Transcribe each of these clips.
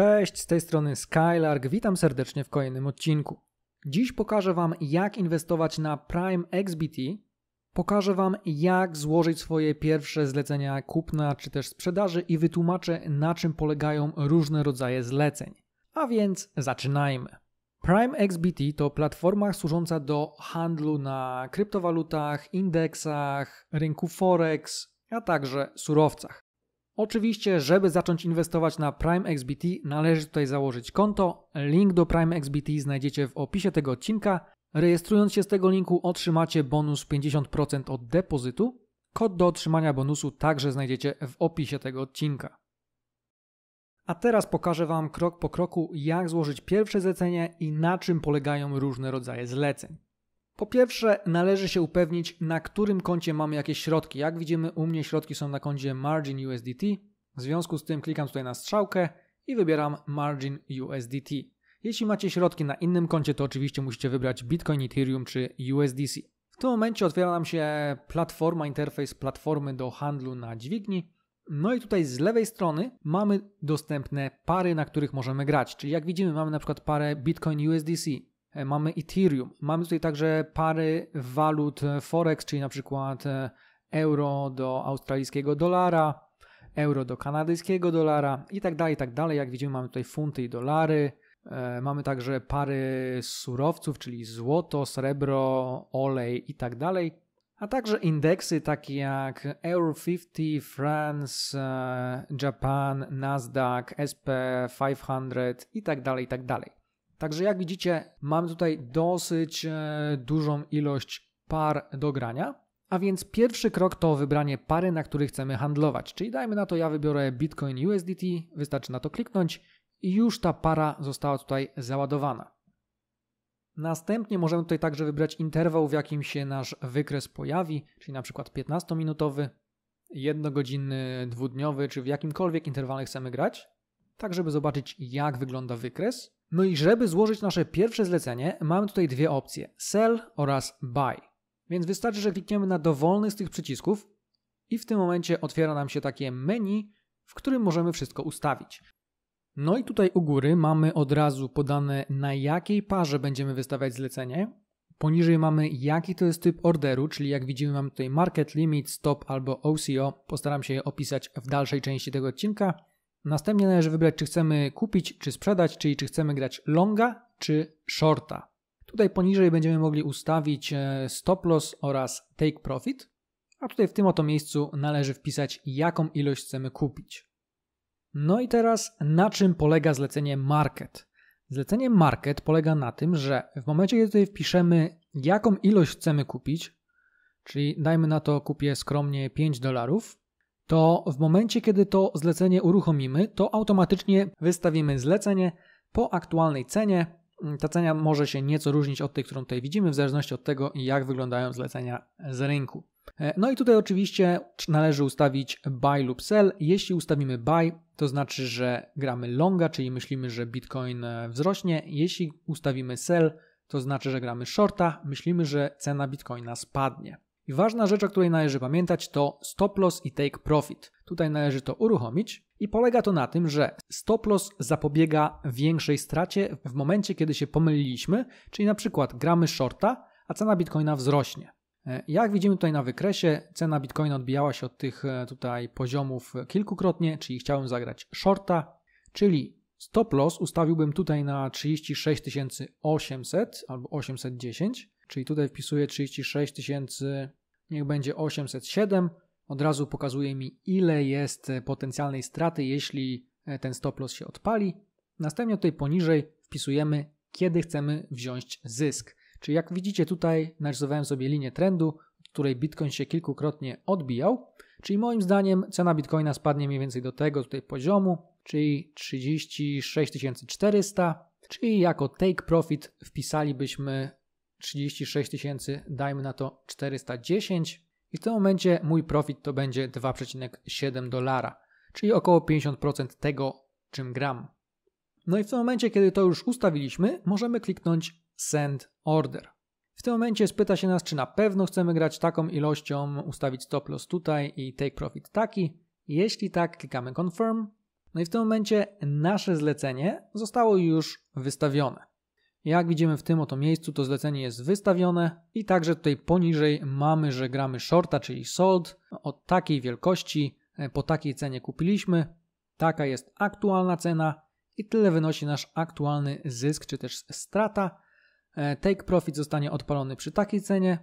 Cześć, z tej strony Skylark, witam serdecznie w kolejnym odcinku. Dziś pokażę Wam, jak inwestować na Prime XBT. Pokażę Wam, jak złożyć swoje pierwsze zlecenia kupna czy też sprzedaży i wytłumaczę, na czym polegają różne rodzaje zleceń. A więc zaczynajmy. Prime XBT to platforma służąca do handlu na kryptowalutach, indeksach, rynku forex, a także surowcach. Oczywiście, żeby zacząć inwestować na Prime XBT, należy tutaj założyć konto. Link do Prime XBT znajdziecie w opisie tego odcinka. Rejestrując się z tego linku otrzymacie bonus 50% od depozytu. Kod do otrzymania bonusu także znajdziecie w opisie tego odcinka. A teraz pokażę Wam krok po kroku, jak złożyć pierwsze zlecenie i na czym polegają różne rodzaje zleceń. Po pierwsze, należy się upewnić, na którym koncie mamy jakieś środki. Jak widzimy, u mnie środki są na koncie Margin USDT. W związku z tym klikam tutaj na strzałkę i wybieram Margin USDT. Jeśli macie środki na innym koncie, to oczywiście musicie wybrać Bitcoin, Ethereum czy USDC. W tym momencie otwiera nam się platforma, interfejs platformy do handlu na dźwigni. No i tutaj z lewej strony mamy dostępne pary, na których możemy grać. Czyli jak widzimy, mamy na przykład parę Bitcoin USDC, E, mamy Ethereum, mamy tutaj także pary walut e, Forex, czyli na przykład e, euro do australijskiego dolara, euro do kanadyjskiego dolara i tak dalej, i tak dalej. Jak widzimy mamy tutaj funty i dolary, Mamy także pary surowców, czyli złoto, srebro, olej i tak dalej. A także indeksy takie jak Euro 50, France, Japan, Nasdaq, SP 500 i tak dalej, i tak dalej. Także jak widzicie, mamy tutaj dosyć e, dużą ilość par do grania. A więc pierwszy krok to wybranie pary, na której chcemy handlować. Czyli dajmy na to, ja wybiorę Bitcoin USDT, wystarczy na to kliknąć i już ta para została tutaj załadowana. Następnie możemy tutaj także wybrać interwał, w jakim się nasz wykres pojawi, czyli na przykład 15-minutowy, jednogodzinny, dwudniowy, czy w jakimkolwiek interwale chcemy grać, tak żeby zobaczyć jak wygląda wykres. No i żeby złożyć nasze pierwsze zlecenie, mamy tutaj dwie opcje: sell oraz buy. Więc wystarczy, że klikniemy na dowolny z tych przycisków i w tym momencie otwiera nam się takie menu, w którym możemy wszystko ustawić. No i tutaj u góry mamy od razu podane na jakiej parze będziemy wystawiać zlecenie. Poniżej mamy jaki to jest typ orderu, czyli jak widzimy mamy tutaj market limit, stop albo OCO. Postaram się je opisać w dalszej części tego odcinka. Następnie należy wybrać, czy chcemy kupić, czy sprzedać, czyli czy chcemy grać longa, czy shorta. Tutaj poniżej będziemy mogli ustawić e, stop loss oraz take profit, a tutaj w tym oto miejscu należy wpisać, jaką ilość chcemy kupić. No i teraz na czym polega zlecenie market? Zlecenie market polega na tym, że w momencie, kiedy tutaj wpiszemy, jaką ilość chcemy kupić, czyli dajmy na to kupię skromnie 5 dolarów, to w momencie, kiedy to zlecenie uruchomimy, to automatycznie wystawimy zlecenie po aktualnej cenie. Mm, ta cena może się nieco różnić od tej, którą tutaj widzimy, w zależności od tego, jak wyglądają zlecenia z rynku. E, no i tutaj oczywiście należy ustawić buy lub sell. Jeśli ustawimy buy, to znaczy, że gramy longa, czyli myślimy, że Bitcoin e, wzrośnie. Jeśli ustawimy sell, to znaczy, że gramy shorta, myślimy, że cena Bitcoina spadnie. I ważna rzecz, o której należy pamiętać, to stop loss i take profit. Tutaj należy to uruchomić i polega to na tym, że stop loss zapobiega większej stracie w momencie, kiedy się pomyliliśmy, czyli na przykład gramy shorta, a cena bitcoina wzrośnie. E, jak widzimy tutaj na wykresie, cena bitcoina odbijała się od tych e, tutaj poziomów kilkukrotnie, czyli chciałem zagrać shorta, czyli stop loss ustawiłbym tutaj na 36 800 albo 810, czyli tutaj wpisuję 36 000 niech będzie 807, od razu pokazuje mi ile jest e, potencjalnej straty, jeśli e, ten stop loss się odpali. Następnie tutaj poniżej wpisujemy, kiedy chcemy wziąć zysk. Czyli jak widzicie tutaj narysowałem sobie linię trendu, której Bitcoin się kilkukrotnie odbijał, czyli moim zdaniem cena Bitcoina spadnie mniej więcej do tego tutaj poziomu, czyli 36 400, czyli jako take profit wpisalibyśmy 36 tysięcy, dajmy na to 410 i w tym momencie mój profit to będzie 2,7 dolara, czyli około 50% tego, czym gram. No i w tym momencie, kiedy to już ustawiliśmy, możemy kliknąć Send Order. W tym momencie spyta się nas, czy na pewno chcemy grać taką ilością, ustawić stop loss tutaj i take profit taki. Jeśli tak, klikamy confirm. No i w tym momencie nasze zlecenie zostało już wystawione. Jak widzimy w tym oto miejscu to zlecenie jest wystawione i także tutaj poniżej mamy, że gramy shorta, czyli sold o takiej wielkości, e, po takiej cenie kupiliśmy. Taka jest aktualna cena i tyle wynosi nasz aktualny zysk czy też strata. E, take profit zostanie odpalony przy takiej cenie,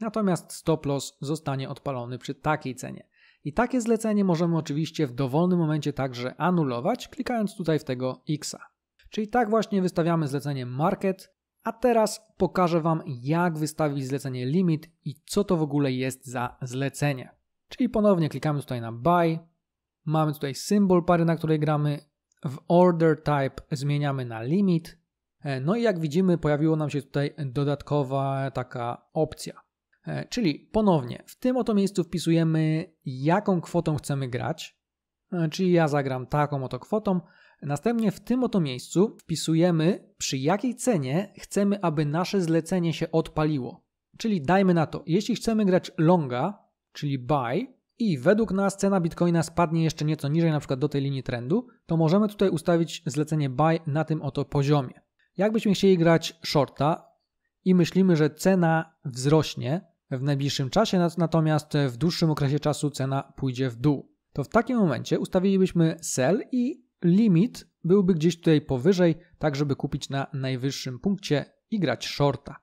natomiast stop loss zostanie odpalony przy takiej cenie. I takie zlecenie możemy oczywiście w dowolnym momencie także anulować, klikając tutaj w tego X. -a. Czyli tak właśnie wystawiamy zlecenie market, a teraz pokażę Wam jak wystawić zlecenie limit i co to w ogóle jest za zlecenie. Czyli ponownie klikamy tutaj na buy, mamy tutaj symbol pary, na której gramy, w order type zmieniamy na limit, e, no i jak widzimy pojawiła nam się tutaj dodatkowa taka opcja. E, czyli ponownie w tym oto miejscu wpisujemy jaką kwotą chcemy grać, e, czyli ja zagram taką oto kwotą, Następnie w tym oto miejscu wpisujemy, przy jakiej cenie chcemy, aby nasze zlecenie się odpaliło. Czyli dajmy na to, jeśli chcemy grać longa, czyli buy, i według nas cena bitcoina spadnie jeszcze nieco niżej, na przykład do tej linii trendu, to możemy tutaj ustawić zlecenie buy na tym oto poziomie. Jakbyśmy chcieli grać shorta i myślimy, że cena wzrośnie w najbliższym czasie, natomiast w dłuższym okresie czasu cena pójdzie w dół, to w takim momencie ustawilibyśmy sell i limit byłby gdzieś tutaj powyżej, tak żeby kupić na najwyższym punkcie i grać shorta.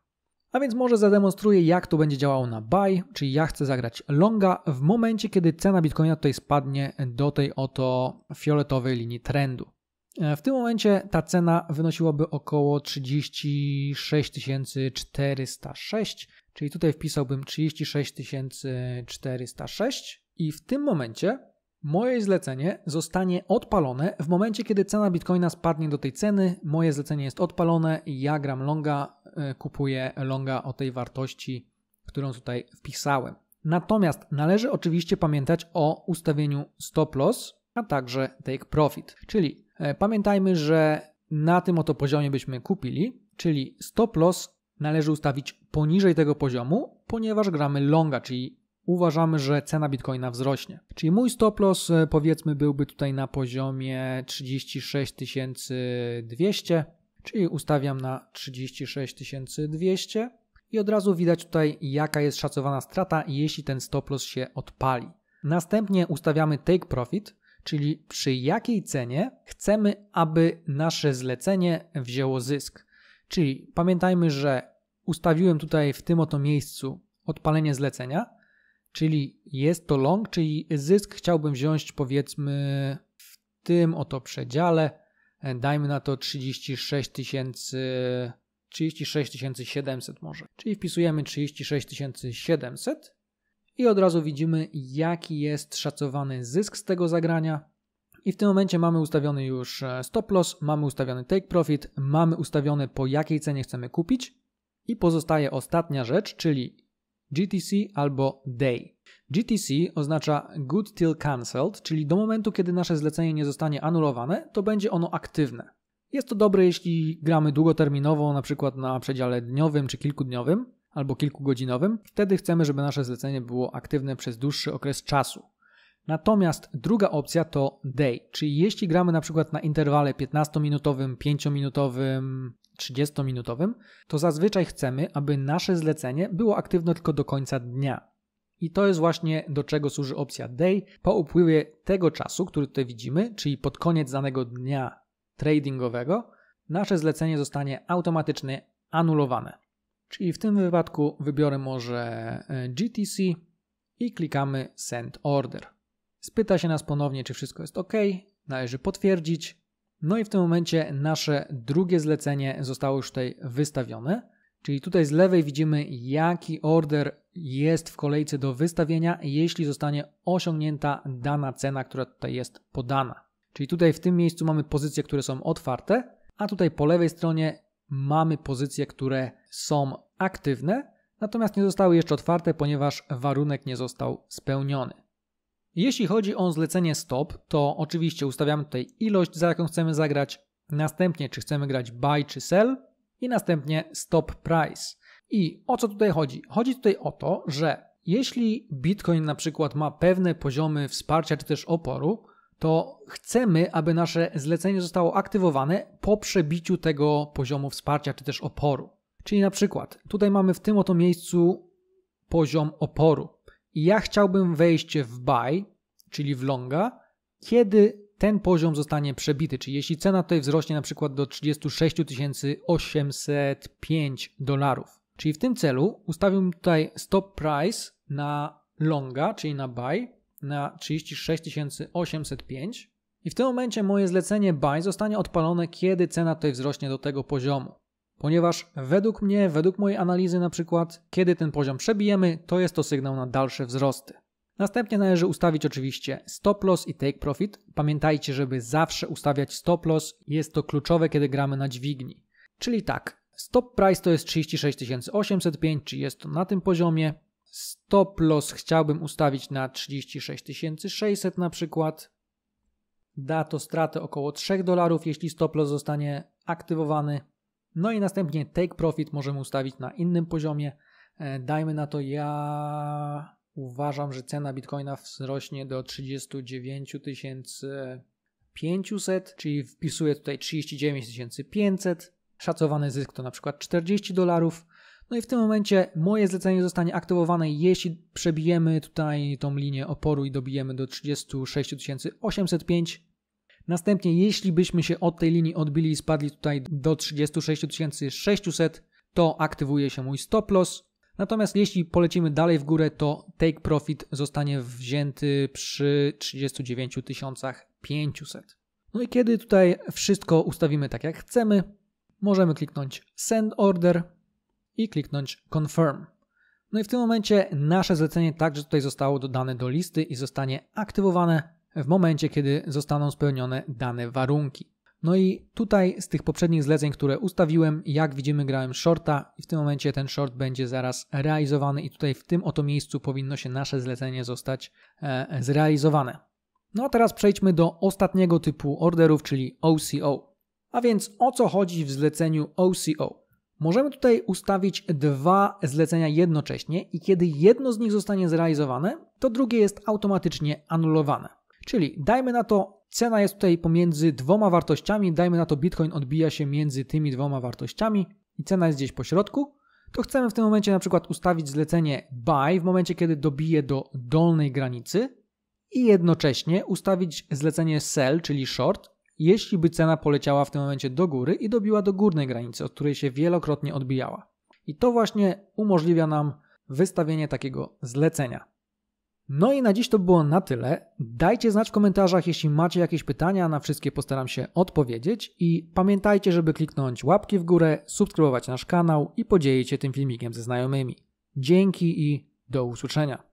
A więc może zademonstruję, jak to będzie działało na buy, czyli ja chcę zagrać longa w momencie, kiedy cena bitcoina tutaj spadnie do tej oto fioletowej linii trendu. E, w tym momencie ta cena wynosiłaby około 36 406, czyli tutaj wpisałbym 36 406 i w tym momencie Moje zlecenie zostanie odpalone w momencie, kiedy cena bitcoina spadnie do tej ceny. Moje zlecenie jest odpalone, ja gram longa, e, kupuję longa o tej wartości, którą tutaj wpisałem. Natomiast należy oczywiście pamiętać o ustawieniu stop loss, a także take profit. Czyli e, pamiętajmy, że na tym oto poziomie byśmy kupili, czyli stop loss należy ustawić poniżej tego poziomu, ponieważ gramy longa, czyli uważamy, że cena bitcoina wzrośnie. Czyli mój stop loss e, powiedzmy byłby tutaj na poziomie 36 200, czyli ustawiam na 36 200 i od razu widać tutaj jaka jest szacowana strata, jeśli ten stop loss się odpali. Następnie ustawiamy take profit, czyli przy jakiej cenie chcemy, aby nasze zlecenie wzięło zysk. Czyli pamiętajmy, że ustawiłem tutaj w tym oto miejscu odpalenie zlecenia, Czyli jest to long, czyli zysk chciałbym wziąć powiedzmy w tym oto przedziale, e, dajmy na to 36 tysięcy 36 700 może. Czyli wpisujemy 36 700 i od razu widzimy jaki jest szacowany zysk z tego zagrania. I w tym momencie mamy ustawiony już e, stop loss, mamy ustawiony take profit, mamy ustawione po jakiej cenie chcemy kupić. I pozostaje ostatnia rzecz, czyli GTC albo DAY. GTC oznacza Good Till Cancelled, czyli do momentu, kiedy nasze zlecenie nie zostanie anulowane, to będzie ono aktywne. Jest to dobre, jeśli gramy długoterminowo, na przykład na przedziale dniowym czy kilkudniowym albo kilkugodzinowym. Wtedy chcemy, żeby nasze zlecenie było aktywne przez dłuższy okres czasu. Natomiast druga opcja to day, czyli jeśli gramy na przykład na interwale 15-minutowym, 5-minutowym, 30-minutowym, to zazwyczaj chcemy, aby nasze zlecenie było aktywne tylko do końca dnia. I to jest właśnie do czego służy opcja day. Po upływie tego czasu, który tutaj widzimy, czyli pod koniec danego dnia tradingowego, nasze zlecenie zostanie automatycznie anulowane. Czyli w tym wypadku wybiorę może e, GTC i klikamy Send Order. Spyta się nas ponownie, czy wszystko jest ok. Należy potwierdzić. No i w tym momencie nasze drugie zlecenie zostało już tutaj wystawione. Czyli tutaj z lewej widzimy, jaki order jest w kolejce do wystawienia, jeśli zostanie osiągnięta dana cena, która tutaj jest podana. Czyli tutaj w tym miejscu mamy pozycje, które są otwarte, a tutaj po lewej stronie mamy pozycje, które są aktywne, natomiast nie zostały jeszcze otwarte, ponieważ warunek nie został spełniony. Jeśli chodzi o zlecenie stop, to oczywiście ustawiamy tutaj ilość, za jaką chcemy zagrać, następnie czy chcemy grać buy czy sell i następnie stop price. I o co tutaj chodzi? Chodzi tutaj o to, że jeśli Bitcoin na przykład ma pewne poziomy wsparcia czy też oporu, to chcemy, aby nasze zlecenie zostało aktywowane po przebiciu tego poziomu wsparcia czy też oporu. Czyli na przykład tutaj mamy w tym oto miejscu poziom oporu ja chciałbym wejść w buy, czyli w longa, kiedy ten poziom zostanie przebity. Czyli jeśli cena tutaj wzrośnie na przykład do 36 805 dolarów. Czyli w tym celu ustawiłbym tutaj stop price na longa, czyli na buy, na 36 805. I w tym momencie moje zlecenie buy zostanie odpalone, kiedy cena tutaj wzrośnie do tego poziomu. Ponieważ według mnie, według mojej analizy na przykład, kiedy ten poziom przebijemy, to jest to sygnał na dalsze wzrosty. Następnie należy ustawić oczywiście stop loss i take profit. Pamiętajcie, żeby zawsze ustawiać stop loss, jest to kluczowe, kiedy gramy na dźwigni. Czyli tak, stop price to jest 36 805, czyli jest to na tym poziomie. Stop loss chciałbym ustawić na 36 600 na przykład. Da to stratę około 3 dolarów, jeśli stop loss zostanie aktywowany. No i następnie take profit możemy ustawić na innym poziomie. E, dajmy na to, ja uważam, że cena bitcoina wzrośnie do 39 500, czyli wpisuję tutaj 39 500. Szacowany zysk to na przykład 40 dolarów. No i w tym momencie moje zlecenie zostanie aktywowane, jeśli przebijemy tutaj tą linię oporu i dobijemy do 36 805. Następnie, jeśli byśmy się od tej linii odbili i spadli tutaj do 36 600, to aktywuje się mój stop loss. Natomiast jeśli polecimy dalej w górę, to take profit zostanie wzięty przy 39 500. No i kiedy tutaj wszystko ustawimy tak jak chcemy, możemy kliknąć send order i kliknąć confirm. No i w tym momencie nasze zlecenie także tutaj zostało dodane do listy i zostanie aktywowane w momencie, kiedy zostaną spełnione dane warunki. No i tutaj z tych poprzednich zleceń, które ustawiłem, jak widzimy grałem shorta i w tym momencie ten short będzie zaraz realizowany i tutaj w tym oto miejscu powinno się nasze zlecenie zostać e, zrealizowane. No a teraz przejdźmy do ostatniego typu orderów, czyli OCO. A więc o co chodzi w zleceniu OCO? Możemy tutaj ustawić dwa zlecenia jednocześnie i kiedy jedno z nich zostanie zrealizowane, to drugie jest automatycznie anulowane. Czyli dajmy na to, cena jest tutaj pomiędzy dwoma wartościami, dajmy na to Bitcoin odbija się między tymi dwoma wartościami i cena jest gdzieś po środku, to chcemy w tym momencie na przykład ustawić zlecenie buy w momencie, kiedy dobije do dolnej granicy i jednocześnie ustawić zlecenie sell, czyli short, jeśli by cena poleciała w tym momencie do góry i dobiła do górnej granicy, od której się wielokrotnie odbijała. I to właśnie umożliwia nam wystawienie takiego zlecenia. No i na dziś to było na tyle. Dajcie znać w komentarzach, jeśli macie jakieś pytania, na wszystkie postaram się odpowiedzieć i pamiętajcie, żeby kliknąć łapki w górę, subskrybować nasz kanał i podzielić się tym filmikiem ze znajomymi. Dzięki i do usłyszenia.